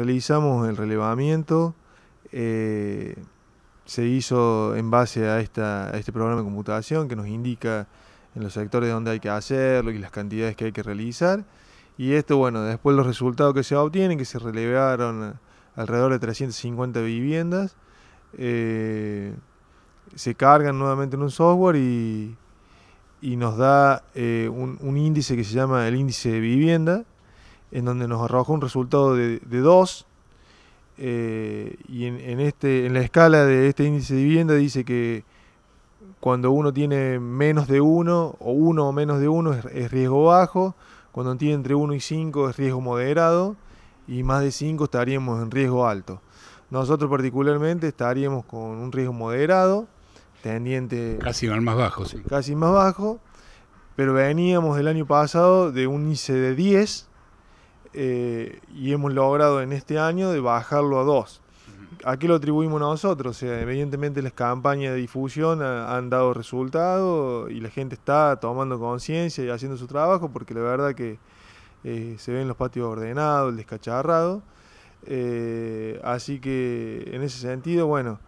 Realizamos el relevamiento, eh, se hizo en base a, este programa de computación que nos indica en los sectores donde hay que hacerlo y las cantidades que hay que realizar. Y esto, bueno, después los resultados que se obtienen, que se relevaron alrededor de 350 viviendas, eh, se cargan nuevamente en un software y, nos da eh, un índice que se llama el índice de vivienda, en donde nos arrojó un resultado de 2. Eh, y en, este, en la escala de este índice de vivienda dice que cuando uno tiene menos de 1 o 1 o menos de 1 es, riesgo bajo, cuando tiene entre 1 y 5 es riesgo moderado y más de 5 estaríamos en riesgo alto. Nosotros particularmente estaríamos con un riesgo moderado, tendiente... Casi más bajo, sí. Casi más bajo, pero veníamos del año pasado de un índice de 10, eh, y hemos logrado en este año de bajarlo a dos. ¿A qué lo atribuimos nosotros? O sea, evidentemente las campañas de difusión han dado resultado y la gente está tomando conciencia y haciendo su trabajo porque la verdad que eh, se ven los patios ordenados, el descacharrado. Eh, así que en ese sentido, bueno,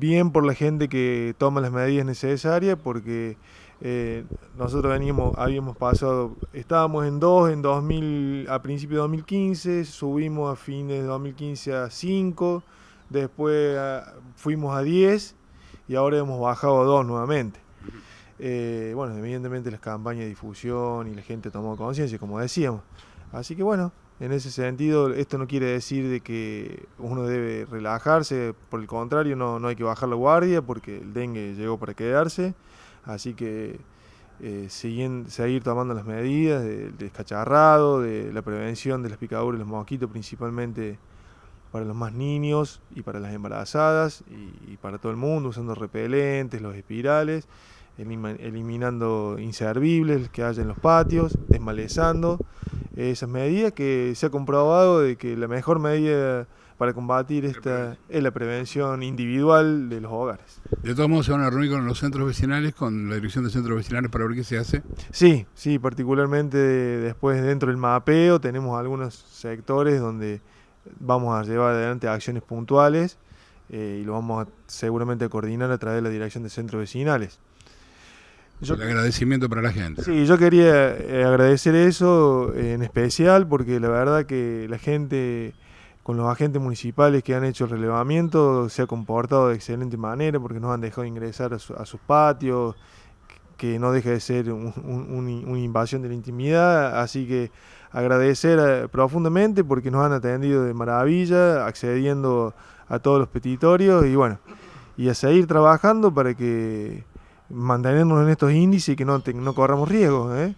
bien por la gente que toma las medidas necesarias porque eh, nosotros veníamos, habíamos pasado, estábamos en 2 en 2000, a principios de 2015, subimos a fines de 2015 a 5, después ah, fuimos a 10 y ahora hemos bajado a 2 nuevamente. Eh, bueno, evidentemente las campañas de difusión y la gente tomó conciencia, como decíamos. Así que bueno, en ese sentido, esto no quiere decir de que uno debe relajarse, por el contrario, no, no hay que bajar la guardia porque el dengue llegó para quedarse Así que eh, seguir, tomando las medidas del descacharrado, de la prevención de las picaduras de los mosquitos, principalmente para los más niños y para las embarazadas y, y para todo el mundo, usando repelentes, los espirales, eliminando inservibles que haya en los patios, desmalezando esas medidas que se ha comprobado de que la mejor medida para combatir esta es eh, la prevención individual de los hogares. De todos modos, se van a reunir con los centros vecinales, con la dirección de centros vecinales para ver qué se hace. Sí, sí, particularmente después dentro del mapeo tenemos algunos sectores donde vamos a llevar adelante acciones puntuales eh, y lo vamos a, seguramente a coordinar a través de la dirección de centros vecinales. el agradecimiento para la gente. Sí, yo quería eh, agradecer eso en especial porque la verdad que la gente con los agentes municipales que han hecho el relevamiento, se ha comportado de excelente manera porque nos han dejado ingresar a, sus patios, que no deja de ser una invasión de la intimidad, así que agradecer eh, profundamente porque nos han atendido de maravilla, accediendo a todos los petitorios y bueno, y a seguir trabajando para que mantenernos en estos índices y que no, corramos riesgos. ¿eh?